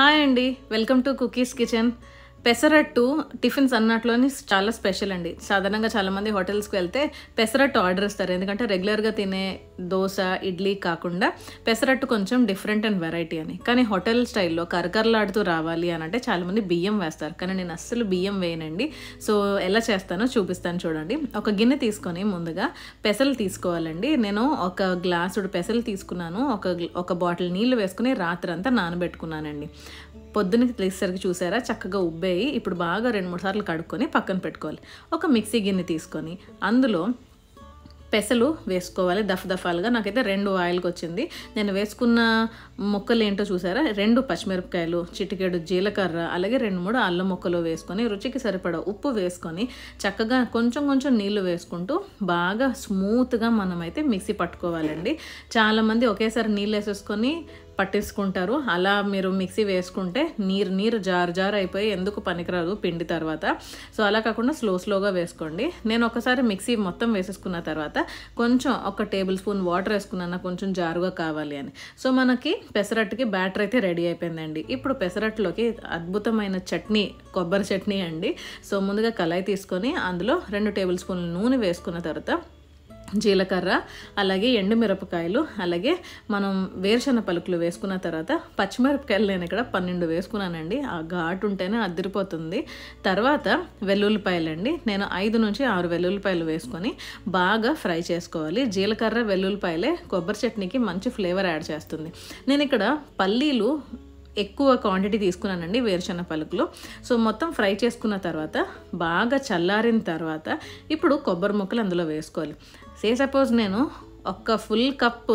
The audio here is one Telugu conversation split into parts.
హాయ్ అండి welcome to cookies kitchen pesarattu tiffins అన్నట్లోని చాలా స్పెషల్ అండి సాధారణంగా చాలామంది హోటల్స్కి వెళ్తే పెసరట్టు ఆర్డర్ ఇస్తారు ఎందుకంటే రెగ్యులర్గా తినే దోశ ఇడ్లీ కాకుండా పెసరట్టు కొంచెం డిఫరెంట్ అండ్ వెరైటీ అని కానీ హోటల్ స్టైల్లో కరకరలాడుతూ రావాలి అని అంటే చాలామంది బియ్యం వేస్తారు కానీ నేను అస్సలు బియ్యం వేయనండి సో ఎలా చేస్తానో చూపిస్తాను చూడండి ఒక గిన్నె తీసుకొని ముందుగా పెసలు తీసుకోవాలండి నేను ఒక గ్లాసుడు పెసలు తీసుకున్నాను ఒక ఒక బాటిల్ నీళ్ళు వేసుకుని రాత్రంతా నానబెట్టుకున్నానండి పొద్దునకి తెలిసేసరికి చూసారా చక్కగా ఉబ్బేయి ఇప్పుడు బాగా రెండు మూడు సార్లు కడుక్కొని పక్కన పెట్టుకోవాలి ఒక మిక్సీ గిన్నె తీసుకొని అందులో పెసలు వేసుకోవాలి దఫ దఫాలుగా నాకైతే రెండు ఆయిల్కి వచ్చింది నేను వేసుకున్న మొక్కలు ఏంటో చూసారా రెండు పచ్చిమిరపకాయలు చిటికెడు జీలకర్ర అలాగే రెండు మూడు అల్లం ముక్కలు వేసుకొని రుచికి సరిపడా ఉప్పు వేసుకొని చక్కగా కొంచెం కొంచెం నీళ్లు వేసుకుంటూ బాగా స్మూత్గా మనమైతే మిక్సీ పట్టుకోవాలండి చాలామంది ఒకేసారి నీళ్ళు వేసేసుకొని పట్టేసుకుంటారు అలా మీరు మిక్సీ వేసుకుంటే నీరు నీరు జారు జారు అయిపోయి ఎందుకు పనికిరాదు పిండి తర్వాత సో అలా కాకుండా స్లో స్లోగా వేసుకోండి నేను ఒకసారి మిక్సీ మొత్తం వేసేసుకున్న తర్వాత కొంచెం ఒక టేబుల్ స్పూన్ వాటర్ వేసుకున్నా కొంచెం జారుగా కావాలి అని సో మనకి పెసరట్టుకి బ్యాటర్ అయితే రెడీ అయిపోయిందండి ఇప్పుడు పెసరట్లోకి అద్భుతమైన చట్నీ కొబ్బరి చట్నీ అండి సో ముందుగా కళాయి తీసుకొని అందులో రెండు టేబుల్ స్పూన్లు నూనె వేసుకున్న తర్వాత జీలకర్ర అలాగే ఎండుమిరపకాయలు అలాగే మనం వేరుశెనగ పలుకులు వేసుకున్న తర్వాత పచ్చిమిరపకాయలు నేను ఇక్కడ పన్నెండు వేసుకున్నానండి ఆ ఘాటు ఉంటేనే అదిరిపోతుంది తర్వాత వెల్లుల్లిపాయలండి నేను ఐదు నుంచి ఆరు వెల్లుల్లిపాయలు వేసుకొని బాగా ఫ్రై చేసుకోవాలి జీలకర్ర వెల్లుల్లిపాయలే కొబ్బరి చట్నీకి మంచి ఫ్లేవర్ యాడ్ చేస్తుంది నేను ఇక్కడ పల్లీలు ఎక్కువ క్వాంటిటీ తీసుకున్నానండి వేరుశెనగ పలుకులు సో మొత్తం ఫ్రై చేసుకున్న తర్వాత బాగా చల్లారిన తర్వాత ఇప్పుడు కొబ్బరి ముక్కలు అందులో వేసుకోవాలి సే సపోజ్ నేను ఒక్క ఫుల్ కప్పు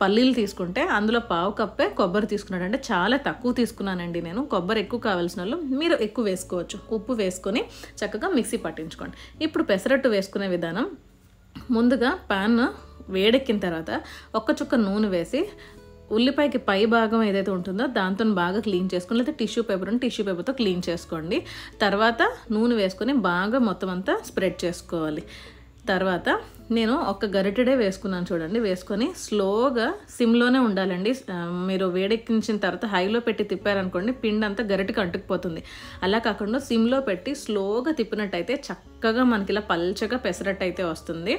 పల్లీలు తీసుకుంటే అందులో పావు కప్పే కొబ్బరి తీసుకున్నాడు అంటే చాలా తక్కువ తీసుకున్నానండి నేను కొబ్బరి ఎక్కువ కావాల్సిన వాళ్ళు మీరు ఎక్కువ వేసుకోవచ్చు ఉప్పు వేసుకొని చక్కగా మిక్సీ పట్టించుకోండి ఇప్పుడు పెసరట్టు వేసుకునే విధానం ముందుగా పాన్ వేడెక్కిన తర్వాత ఒక్క చుక్క నూనె వేసి ఉల్లిపాయకి పై భాగం ఏదైతే ఉంటుందో దాంతో బాగా క్లీన్ చేసుకుని లేదా టిష్యూ పేపర్ ఉంటే టిష్యూ పేపర్తో క్లీన్ చేసుకోండి తర్వాత నూనె వేసుకొని బాగా మొత్తం అంతా స్ప్రెడ్ చేసుకోవాలి తర్వాత నేను ఒక గరిటెడే వేసుకున్నాను చూడండి వేసుకొని స్లోగా సిమ్లోనే ఉండాలండి మీరు వేడెక్కించిన తర్వాత హైలో పెట్టి తిప్పారనుకోండి పిండి అంతా గరిటెకి అంటుకుపోతుంది అలా కాకుండా సిమ్లో పెట్టి స్లోగా తిప్పినట్టయితే చక్కగా మనకి ఇలా పల్చగా పెసరట్టు అయితే వస్తుంది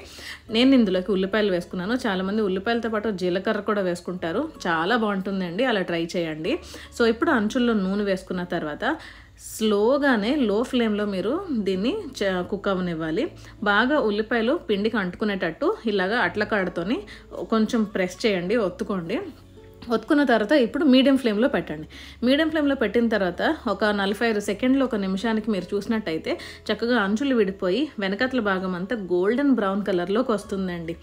నేను ఇందులోకి ఉల్లిపాయలు వేసుకున్నాను చాలామంది ఉల్లిపాయలతో పాటు జీలకర్ర కూడా వేసుకుంటారు చాలా బాగుంటుందండి అలా ట్రై చేయండి సో ఇప్పుడు అంచుల్లో నూనె వేసుకున్న తర్వాత స్లోగానే లో ఫ్లేమ్లో మీరు దీన్ని కుక్ అవనివ్వాలి బాగా ఉల్లిపాయలు పిండికి అంటుకునేటట్టు ఇలాగా అట్ల కాడతోని కొంచెం ప్రెస్ చేయండి ఒత్తుకోండి ఒత్తుకున్న తర్వాత ఇప్పుడు మీడియం ఫ్లేమ్లో పెట్టండి మీడియం ఫ్లేమ్లో పెట్టిన తర్వాత ఒక నలభై ఐదు సెకండ్లు ఒక నిమిషానికి మీరు చూసినట్టయితే చక్కగా అంచులు విడిపోయి వెనకతల భాగం అంతా గోల్డెన్ బ్రౌన్ కలర్లోకి వస్తుందండి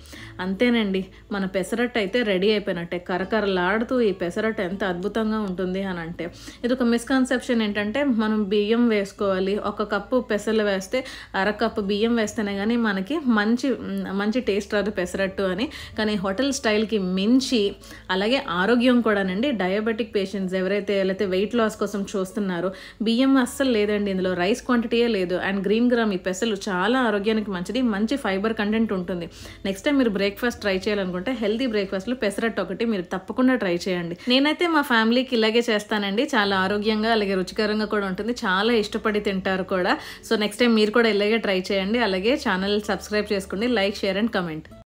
అంతేనండి మన పెసరట్టు అయితే రెడీ అయిపోయినట్టే కరకరలాడుతూ ఈ పెసరట్టు ఎంత అద్భుతంగా ఉంటుంది అని అంటే ఇది ఒక మిస్కన్సెప్షన్ ఏంటంటే మనం బియ్యం వేసుకోవాలి ఒక కప్పు పెసలు వేస్తే అరకప్పు బియ్యం వేస్తేనే కానీ మనకి మంచి మంచి టేస్ట్ రాదు పెసరట్టు అని కానీ హోటల్ స్టైల్కి మించి అలాగే ఆరో ఆరోగ్యం కూడానండి డయాబెటిక్ పేషెంట్స్ ఎవరైతే లేకపోతే వెయిట్ లాస్ కోసం చూస్తున్నారో బియ్యం అస్సలు లేదండి ఇందులో రైస్ క్వాంటిటీయే లేదు అండ్ గ్రీన్ గ్రామ్ ఈ పెసలు చాలా ఆరోగ్యానికి మంచిది మంచి ఫైబర్ కంటెంట్ ఉంటుంది నెక్స్ట్ టైం మీరు బ్రేక్ఫాస్ట్ ట్రై చేయాలనుకుంటే హెల్దీ బ్రేక్ఫాస్ట్లో పెసరట్టు ఒకటి మీరు తప్పకుండా ట్రై చేయండి నేనైతే మా ఫ్యామిలీకి ఇలాగే చేస్తానండి చాలా ఆరోగ్యంగా అలాగే రుచికరంగా కూడా ఉంటుంది చాలా ఇష్టపడి తింటారు కూడా సో నెక్స్ట్ టైం మీరు కూడా ఇలాగే ట్రై చేయండి అలాగే ఛానల్ సబ్స్క్రైబ్ చేసుకోండి లైక్ షేర్ అండ్ కమెంట్